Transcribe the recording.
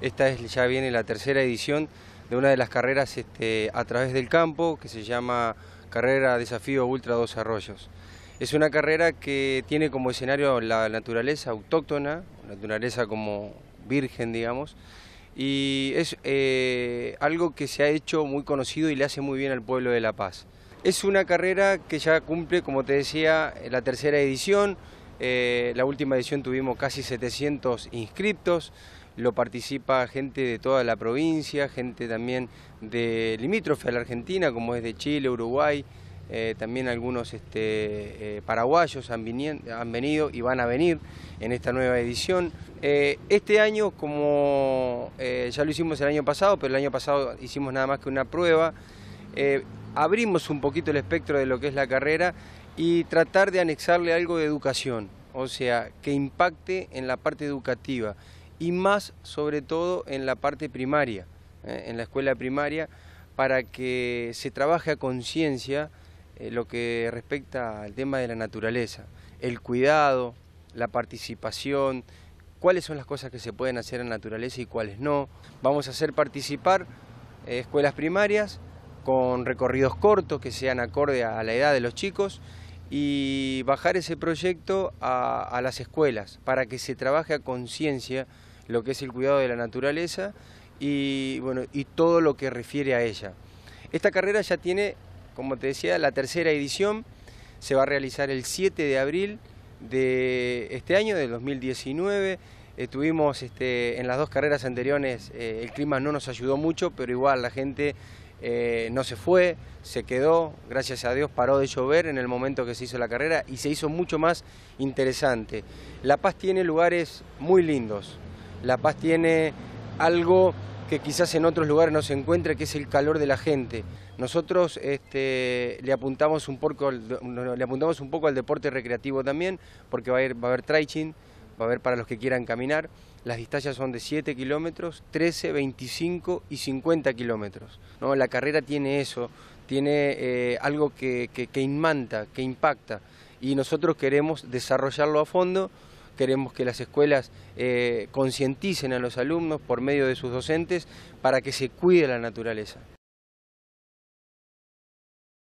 Esta es, ya viene la tercera edición de una de las carreras este, a través del campo que se llama Carrera Desafío Ultra Dos Arroyos. Es una carrera que tiene como escenario la naturaleza autóctona, naturaleza como virgen, digamos, y es eh, algo que se ha hecho muy conocido y le hace muy bien al pueblo de La Paz. Es una carrera que ya cumple, como te decía, la tercera edición, eh, la última edición tuvimos casi 700 inscriptos, lo participa gente de toda la provincia, gente también de limítrofe a la Argentina, como es de Chile, Uruguay, eh, también algunos este, eh, paraguayos han, venido y van a venir en esta nueva edición. este año, como ya lo hicimos el año pasado, pero el año pasado hicimos nada más que una prueba, abrimos un poquito el espectro de lo que es la carrera y tratar de anexarle algo de educación, o sea, que impacte en la parte educativa y más sobre todo en la parte primaria, ¿eh? en la escuela primaria, para que se trabaje a conciencia eh, lo que respecta al tema de la naturaleza, el cuidado, la participación, cuáles son las cosas que se pueden hacer en la naturaleza y cuáles no. Vamos a hacer participar eh, escuelas primarias con recorridos cortos que sean acorde a la edad de los chicos y bajar ese proyecto a, las escuelas para que se trabaje a conciencia lo que es el cuidado de la naturaleza y, bueno, y todo lo que refiere a ella. Esta carrera ya tiene, como te decía, la tercera edición, se va a realizar el 7 de abril de este año, del 2019. estuvimos este, en las dos carreras anteriores, eh, el clima no nos ayudó mucho, pero igual la gente eh, no se fue, se quedó, gracias a Dios paró de llover en el momento que se hizo la carrera y se hizo mucho más interesante. La Paz tiene lugares muy lindos, La Paz tiene algo que quizás en otros lugares no se encuentra, que es el calor de la gente. Nosotros este, le, apuntamos un poco, al deporte recreativo también, porque va a, ir, va a haber traiching, va a haber para los que quieran caminar. Las distancias son de 7 kilómetros, 13, 25 y 50 kilómetros. ¿no? La carrera tiene eso, tiene eh, algo que, que, que inmanta, que impacta. Y nosotros queremos desarrollarlo a fondo queremos que las escuelas eh, concienticen a los alumnos por medio de sus docentes para que se cuide la naturaleza.